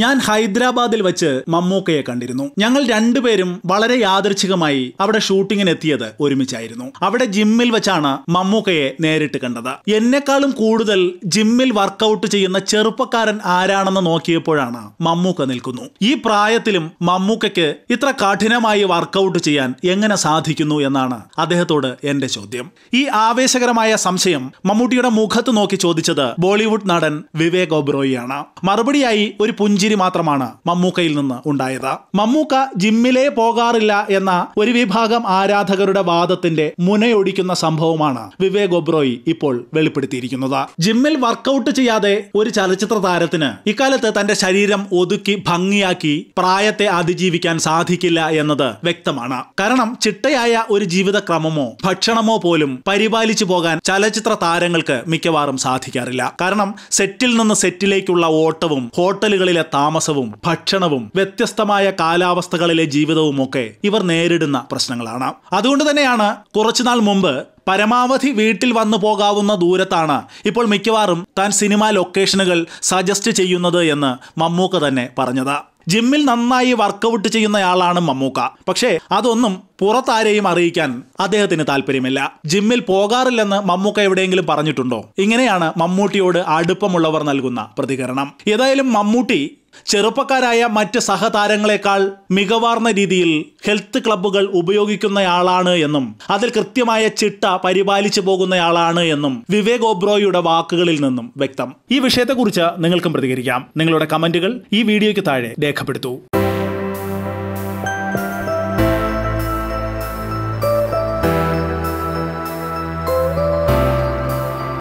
ഞാൻ ഹൈദരാബാദിൽ വെച്ച് മമ്മൂക്കയെ കണ്ടിരുന്നു ഞങ്ങൾ രണ്ടുപേരും വളരെ യാദർച്ഛികമായി അവിടെ ഷൂട്ടിങ്ങിന് എത്തിയത് ഒരുമിച്ചായിരുന്നു അവിടെ ജിമ്മിൽ വെച്ചാണ് മമ്മൂക്കയെ നേരിട്ട് കണ്ടത് എന്നെക്കാളും കൂടുതൽ ജിമ്മിൽ വർക്കൗട്ട് ചെയ്യുന്ന ചെറുപ്പക്കാരൻ ആരാണെന്ന് നോക്കിയപ്പോഴാണ് മമ്മൂക്ക നിൽക്കുന്നു ഈ പ്രായത്തിലും മമ്മൂക്കയ്ക്ക് ഇത്ര കഠിനമായി വർക്കൗട്ട് ചെയ്യാൻ എങ്ങനെ സാധിക്കുന്നു എന്നാണ് അദ്ദേഹത്തോട് എന്റെ ചോദ്യം ഈ ആവേശകരമായ സംശയം മമ്മൂട്ടിയുടെ മുഖത്ത് നോക്കി ചോദിച്ചത് ബോളിവുഡ് നടൻ വിവേക് ഒബ്രോയിയാണ് മറുപടിയായി ഒരു പുഞ്ച പുഞ്ചിരി മാത്രമാണ് മമ്മൂക്കയിൽ നിന്ന് ഉണ്ടായത് മമ്മൂക്ക ജിമ്മിലേ പോകാറില്ല എന്ന ഒരു വിഭാഗം ആരാധകരുടെ വാദത്തിന്റെ മുനയൊടിക്കുന്ന സംഭവമാണ് വിവേക് ഒബ്രോയി ഇപ്പോൾ വെളിപ്പെടുത്തിയിരിക്കുന്നത് ജിമ്മിൽ വർക്കൗട്ട് ചെയ്യാതെ ഒരു ചലച്ചിത്ര താരത്തിന് ഇക്കാലത്ത് തന്റെ ശരീരം ഒതുക്കി ഭംഗിയാക്കി പ്രായത്തെ അതിജീവിക്കാൻ സാധിക്കില്ല എന്നത് വ്യക്തമാണ് കാരണം ചിട്ടയായ ഒരു ജീവിതക്രമമോ ഭക്ഷണമോ പോലും പരിപാലിച്ചു പോകാൻ ചലച്ചിത്ര താരങ്ങൾക്ക് മിക്കവാറും സാധിക്കാറില്ല കാരണം സെറ്റിൽ നിന്ന് സെറ്റിലേക്കുള്ള ഓട്ടവും ഹോട്ടലുകളിലെ താമസവും ഭക്ഷണവും വ്യത്യസ്തമായ കാലാവസ്ഥകളിലെ ഒക്കെ ഇവർ നേരിടുന്ന പ്രശ്നങ്ങളാണ് അതുകൊണ്ട് തന്നെയാണ് കുറച്ചുനാൾ മുമ്പ് പരമാവധി വീട്ടിൽ വന്നു പോകാവുന്ന ദൂരത്താണ് ഇപ്പോൾ മിക്കവാറും താൻ സിനിമാ ലൊക്കേഷനുകൾ സജസ്റ്റ് ചെയ്യുന്നത് എന്ന് മമ്മൂക്ക തന്നെ പറഞ്ഞത് ജിമ്മിൽ നന്നായി വർക്കൗട്ട് ചെയ്യുന്നയാളാണ് മമ്മൂക്ക പക്ഷേ അതൊന്നും പുറത്താരെയും അറിയിക്കാൻ അദ്ദേഹത്തിന് താല്പര്യമില്ല ജിമ്മിൽ പോകാറില്ലെന്ന് മമ്മൂക്ക എവിടെയെങ്കിലും പറഞ്ഞിട്ടുണ്ടോ ഇങ്ങനെയാണ് മമ്മൂട്ടിയോട് അടുപ്പമുള്ളവർ നൽകുന്ന പ്രതികരണം ഏതായാലും മമ്മൂട്ടി ചെറുപ്പക്കാരായ മറ്റ് സഹതാരങ്ങളെക്കാൾ മികവാർന്ന രീതിയിൽ ഹെൽത്ത് ക്ലബ്ബുകൾ ഉപയോഗിക്കുന്നയാളാണ് എന്നും അതിൽ കൃത്യമായ ചിട്ട പരിപാലിച്ചു പോകുന്നയാളാണ് എന്നും വിവേക് ഒബ്രോയുടെ വാക്കുകളിൽ നിന്നും വ്യക്തം ഈ വിഷയത്തെക്കുറിച്ച് നിങ്ങൾക്കും പ്രതികരിക്കാം നിങ്ങളുടെ കമന്റുകൾ ഈ വീഡിയോയ്ക്ക് താഴെ രേഖപ്പെടുത്തൂ